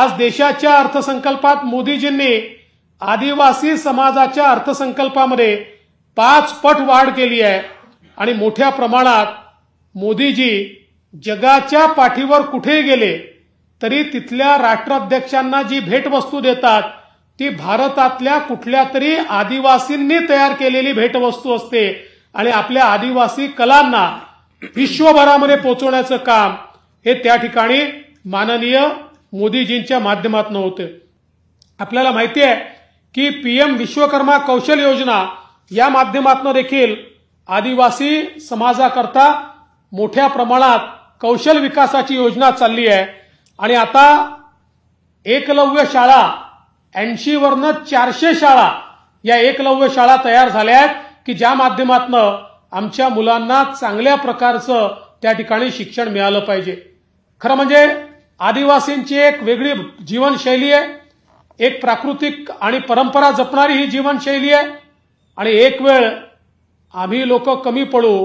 आज देशाच्या अर्थसंकल्पात मोदीजींनी आदिवासी समाजाच्या अर्थसंकल्पामध्ये पाच पट वाढ केली आहे आणि मोठ्या प्रमाणात मोदीजी जगाच्या पाठीवर कुठेही गेले तरी तिथल्या राष्ट्राध्यक्षांना जी भेटवस्तू देतात ती भारतातल्या कुठल्या तरी आदिवासींनी तयार केलेली भेटवस्तू असते आणि आपल्या आदिवासी कलांना विश्वभरामध्ये पोहोचवण्याचं काम हे त्या ठिकाणी माननीय मोदीजींच्या माध्यमातून होते आपल्याला माहिती आहे की पीएम विश्वकर्मा कौशल योजना या माध्यमातून देखील आदिवासी समाजाकरता मोठ्या प्रमाणात कौशल विकासाची योजना चालली आहे आणि आता एकलव्य शाळा ऐंशी वरन चारशे शाळा या एकलव्य शाळा तयार झाल्या आहेत की ज्या माध्यमातनं आमच्या मुलांना चांगल्या प्रकारचं त्या ठिकाणी शिक्षण मिळालं पाहिजे खरं म्हणजे आदिवासींची एक वेगळी जीवनशैली आहे एक प्राकृतिक आणि परंपरा जपणारी ही जीवनशैली आहे आणि एक वेळ आम्ही लोक कमी पडू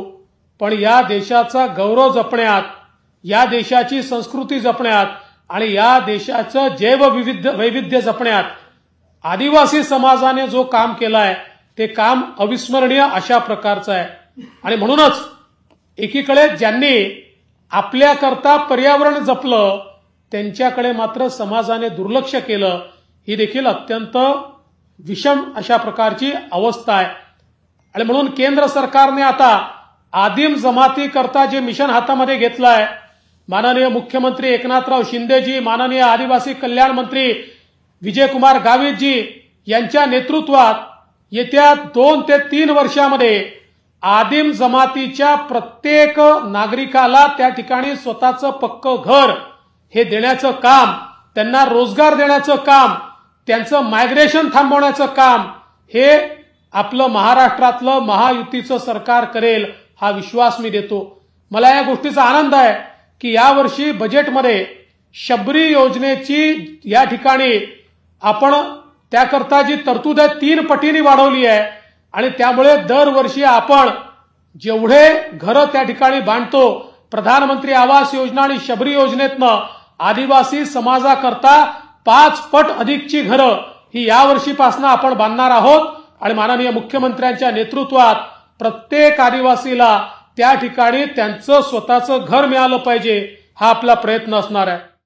पण या देशाचा गौरव जपण्यात या देशाची संस्कृती जपण्यात आणि या देशाचं जैवविविध वैविध्य जपण्यात आदिवासी समाजाने जो काम केलाय ते काम अविस्मरणीय अशा प्रकारचं आहे आणि म्हणूनच एकीकडे ज्यांनी आपल्याकरता पर्यावरण जपलं त्यांच्याकडे मात्र समाजाने दुर्लक्ष केलं ही देखील अत्यंत विषम अशा प्रकारची अवस्था आहे आणि म्हणून केंद्र सरकारने आता आदिम जमाती करता जे मिशन हातामध्ये घेतलं आहे माननीय मुख्यमंत्री एकनाथराव शिंदेजी माननीय आदिवासी कल्याण मंत्री विजयकुमार गावितजी यांच्या नेतृत्वात येत्या दोन ते तीन वर्षामध्ये आदिम जमातीच्या प्रत्येक नागरिकाला त्या ठिकाणी स्वतःचं पक्क घर हे देण्याचं काम त्यांना रोजगार देण्याचं काम त्यांचं मायग्रेशन थांबवण्याचं काम हे आपलं महाराष्ट्रातलं महायुतीचं सरकार करेल हा विश्वास मी देतो मला या गोष्टीचा आनंद आहे की यावर्षी बजेटमध्ये शबरी योजनेची या ठिकाणी आपण त्याकरता जी तरतूद आहे तीन पटीने वाढवली आहे आणि त्यामुळे दरवर्षी आपण जेवढे घरं त्या ठिकाणी बांधतो प्रधानमंत्री आवास योजना आणि शबरी योजनेतनं आदिवासी समाजाकरता पाच पट अधिकची घरं ही यावर्षीपासून आपण बांधणार आहोत आणि माननीय मुख्यमंत्र्यांच्या नेतृत्वात प्रत्येक आदिवासीला त्या ठिकाणी त्यांचं स्वतःचं घर मिळालं पाहिजे हा आपला प्रयत्न असणार आहे